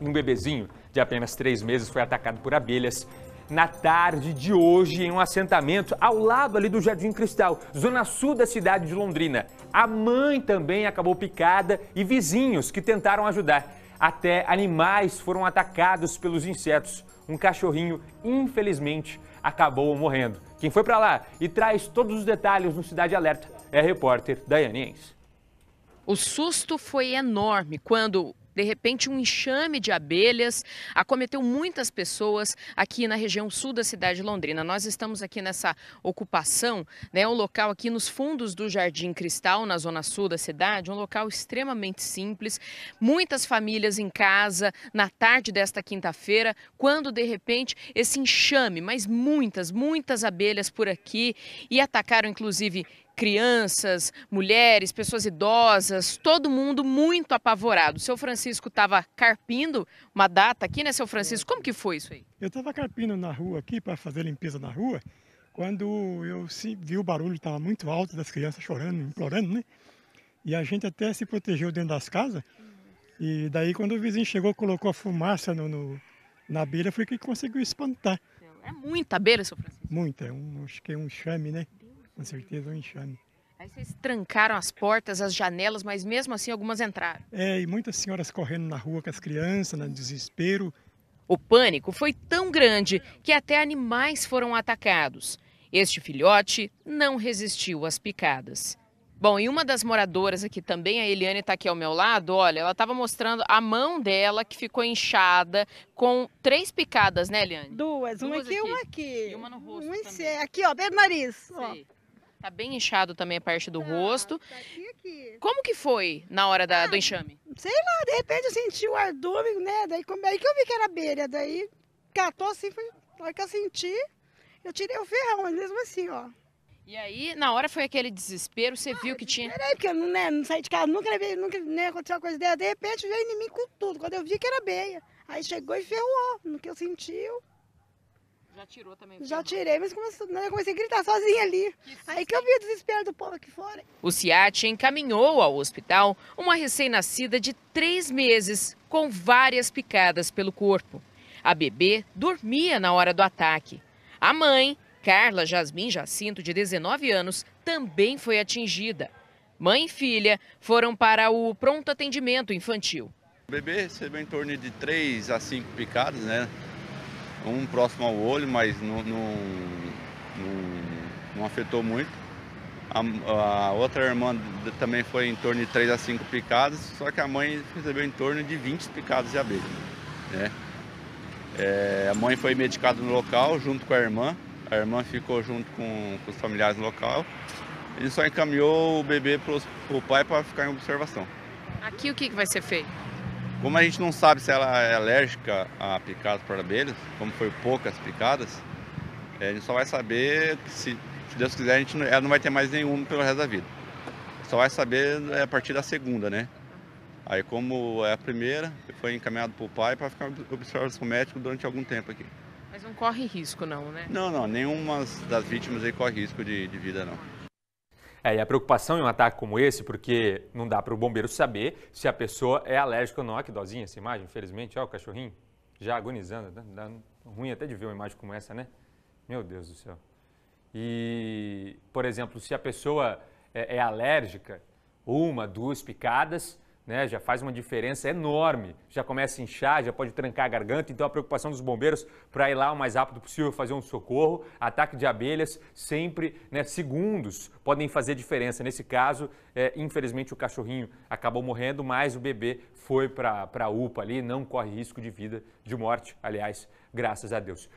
e um bebezinho de apenas três meses foi atacado por abelhas na tarde de hoje em um assentamento ao lado ali do Jardim Cristal, zona sul da cidade de Londrina. A mãe também acabou picada e vizinhos que tentaram ajudar. Até animais foram atacados pelos insetos. Um cachorrinho, infelizmente, acabou morrendo. Quem foi para lá e traz todos os detalhes no Cidade Alerta é a repórter Daiane Enz. O susto foi enorme quando de repente um enxame de abelhas acometeu muitas pessoas aqui na região sul da cidade de Londrina. Nós estamos aqui nessa ocupação, né, um local aqui nos fundos do Jardim Cristal, na zona sul da cidade, um local extremamente simples, muitas famílias em casa na tarde desta quinta-feira, quando de repente esse enxame, mas muitas, muitas abelhas por aqui e atacaram inclusive crianças, mulheres, pessoas idosas, todo mundo muito apavorado. O seu Francisco estava carpindo uma data aqui, né, seu Francisco? Como que foi isso aí? Eu estava carpindo na rua aqui para fazer limpeza na rua, quando eu vi o barulho estava muito alto das crianças chorando, implorando, né? E a gente até se protegeu dentro das casas. E daí quando o vizinho chegou, colocou a fumaça no, no na beira, foi que conseguiu espantar. É muita beira, seu Francisco? Muita, é um, acho que é um chame, né? com certeza é um enxame. Aí vocês trancaram as portas, as janelas, mas mesmo assim algumas entraram. É, e muitas senhoras correndo na rua com as crianças, no né, desespero. O pânico foi tão grande que até animais foram atacados. Este filhote não resistiu às picadas. Bom, e uma das moradoras aqui também, a Eliane está aqui ao meu lado, olha, ela estava mostrando a mão dela que ficou inchada com três picadas, né, Eliane? Duas, Duas uma aqui e uma aqui. E uma no rosto um também. Aqui, ó, bem no nariz. Ó. Tá bem inchado também a parte do tá, rosto. Tá aqui. Como que foi na hora da, ah, do enxame? Sei lá, de repente eu senti o ardômigo, né? Daí como, aí que eu vi que era abelha, daí catou assim, foi, na hora que eu senti, eu tirei o ferrão, mas mesmo assim, ó. E aí, na hora foi aquele desespero, você ah, viu que tinha. Peraí, porque eu não, né, não saí de casa, nunca levei, nunca né, aconteceu uma coisa dela. De repente veio em mim com tudo. Quando eu vi que era abelha. Aí chegou e ferrou. No que eu senti, eu já tirou também? Já tirei, mas comecei, né, comecei a gritar sozinha ali. Que Aí que eu vi o desespero do povo aqui fora. O CIAT encaminhou ao hospital uma recém-nascida de três meses com várias picadas pelo corpo. A bebê dormia na hora do ataque. A mãe, Carla Jasmin Jacinto, de 19 anos, também foi atingida. Mãe e filha foram para o pronto atendimento infantil. O bebê recebeu em torno de três a cinco picadas, né? um próximo ao olho, mas não, não, não, não afetou muito. A, a, outra irmã também foi em torno de 3 a 5 picadas, só que a mãe recebeu em torno de 20 picadas de abelha. Né? É, a mãe foi medicada no local junto com a irmã, a irmã ficou junto com, com os familiares no local. Ele só encaminhou o bebê para o pai para ficar em observação. Aqui o que, que vai ser feito? Como a gente não sabe se ela é alérgica a picadas por abelhas, como foi poucas picadas, é, a gente só vai saber se, se Deus quiser, a gente não, ela não vai ter mais nenhuma pelo resto da vida. Só vai saber é, a partir da segunda, né? Aí como é a primeira, foi encaminhado para o pai para ficar o médico durante algum tempo aqui. Mas não corre risco não, né? Não, não, nenhuma das vítimas aí corre risco de, de vida não. É, e a preocupação em um ataque como esse, porque não dá para o bombeiro saber se a pessoa é alérgica ou não. Olha que dozinha essa imagem, infelizmente. Olha o cachorrinho já agonizando. Dá, dá ruim até de ver uma imagem como essa, né? Meu Deus do céu. E, por exemplo, se a pessoa é, é alérgica, uma, duas picadas, né, já faz uma diferença enorme. Já começa a inchar, já pode trancar a garganta. Então, a preocupação dos bombeiros para ir lá o mais rápido possível fazer um socorro. Ataque de abelhas, sempre né, segundos podem fazer diferença. Nesse caso, é, infelizmente, o cachorrinho acabou morrendo, mas o bebê foi para a UPA ali, não corre risco de vida, de morte, aliás, graças a Deus.